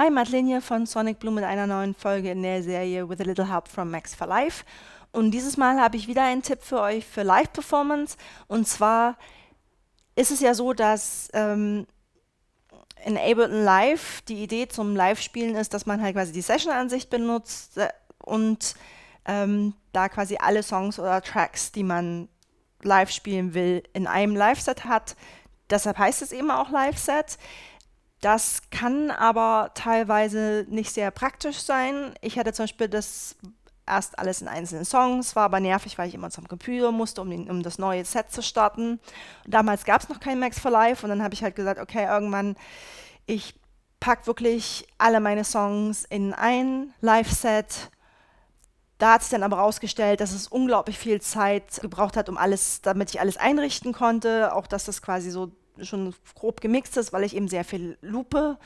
Hi, Madeline hier von Sonic Blue mit einer neuen Folge in der Serie With a Little Help from Max for Life. Und dieses Mal habe ich wieder einen Tipp für euch für Live-Performance. Und zwar ist es ja so, dass ähm, in Ableton Live die Idee zum Live-Spielen ist, dass man halt quasi die Session-Ansicht benutzt äh, und ähm, da quasi alle Songs oder Tracks, die man live spielen will, in einem Live-Set hat. Deshalb heißt es eben auch Live-Set. Das kann aber teilweise nicht sehr praktisch sein. Ich hatte zum Beispiel das erst alles in einzelnen Songs, war aber nervig, weil ich immer zum Computer musste, um, um das neue Set zu starten. Und damals gab es noch kein Max for Life und dann habe ich halt gesagt, okay, irgendwann, ich packe wirklich alle meine Songs in ein Live-Set. Da hat es dann aber herausgestellt, dass es unglaublich viel Zeit gebraucht hat, um alles, damit ich alles einrichten konnte. Auch dass das quasi so schon grob gemixt ist, weil ich eben sehr viel lupe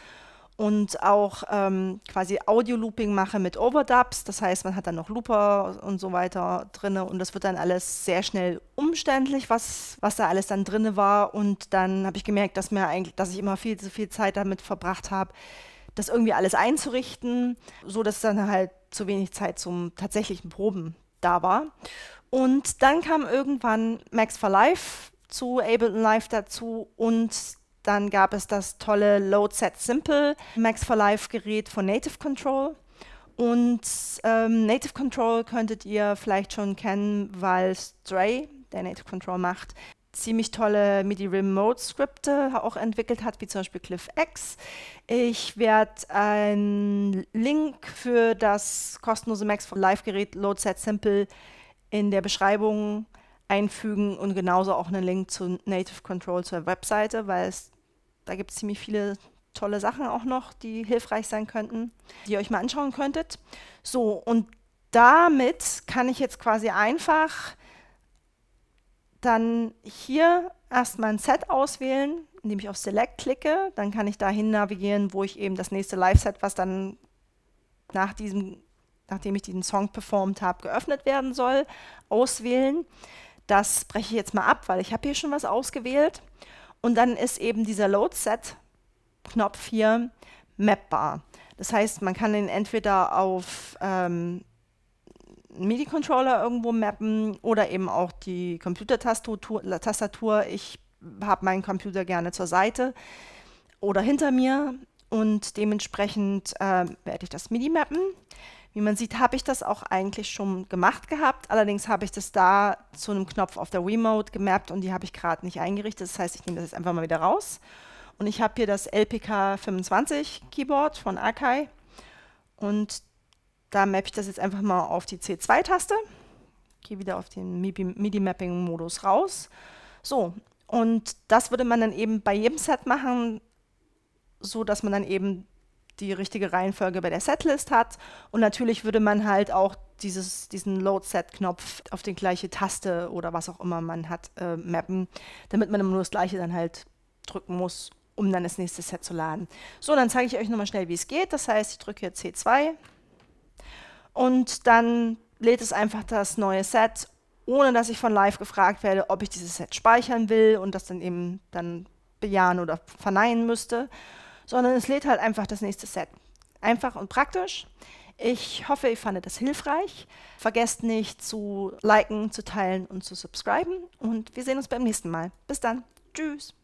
und auch ähm, quasi Audio-Looping mache mit Overdubs. Das heißt, man hat dann noch Looper und so weiter drin und das wird dann alles sehr schnell umständlich, was, was da alles dann drin war. Und dann habe ich gemerkt, dass, mir eigentlich, dass ich immer viel zu viel Zeit damit verbracht habe, das irgendwie alles einzurichten, so dass dann halt zu wenig Zeit zum tatsächlichen Proben da war. Und dann kam irgendwann Max for Life, zu Ableton Live dazu und dann gab es das tolle Load Set Simple Max for Life Gerät von Native Control. Und ähm, Native Control könntet ihr vielleicht schon kennen, weil Stray, der Native Control macht, ziemlich tolle MIDI Remote Skripte auch entwickelt hat, wie zum Beispiel Cliff X. Ich werde einen Link für das kostenlose Max for Life Gerät Load Set Simple in der Beschreibung einfügen und genauso auch einen Link zu Native Control zur Webseite, weil es, da gibt es ziemlich viele tolle Sachen auch noch, die hilfreich sein könnten, die ihr euch mal anschauen könntet. So, und damit kann ich jetzt quasi einfach dann hier erstmal ein Set auswählen, indem ich auf Select klicke. Dann kann ich dahin navigieren, wo ich eben das nächste Live-Set, was dann nach diesem, nachdem ich diesen Song performt habe, geöffnet werden soll, auswählen. Das breche ich jetzt mal ab, weil ich habe hier schon was ausgewählt. Und dann ist eben dieser Load Set Knopf hier mappbar. Das heißt, man kann ihn entweder auf ähm, MIDI-Controller irgendwo mappen oder eben auch die Computertastatur. Ich habe meinen Computer gerne zur Seite oder hinter mir und dementsprechend äh, werde ich das MIDI mappen. Wie man sieht, habe ich das auch eigentlich schon gemacht gehabt. Allerdings habe ich das da zu einem Knopf auf der Remote gemappt und die habe ich gerade nicht eingerichtet. Das heißt, ich nehme das jetzt einfach mal wieder raus. Und ich habe hier das LPK 25 Keyboard von Akai. Und da mappe ich das jetzt einfach mal auf die C2-Taste. Gehe wieder auf den MIDI-Mapping-Modus raus. So, und das würde man dann eben bei jedem Set machen, so dass man dann eben die richtige Reihenfolge bei der Setlist hat. Und natürlich würde man halt auch dieses, diesen Load-Set-Knopf auf die gleiche Taste oder was auch immer man hat äh, mappen, damit man immer nur das gleiche dann halt drücken muss, um dann das nächste Set zu laden. So, dann zeige ich euch nochmal schnell, wie es geht. Das heißt, ich drücke hier C2 und dann lädt es einfach das neue Set, ohne dass ich von live gefragt werde, ob ich dieses Set speichern will und das dann eben dann bejahen oder verneinen müsste sondern es lädt halt einfach das nächste Set. Einfach und praktisch. Ich hoffe, ihr fandet das hilfreich. Vergesst nicht zu liken, zu teilen und zu subscriben. Und wir sehen uns beim nächsten Mal. Bis dann. Tschüss.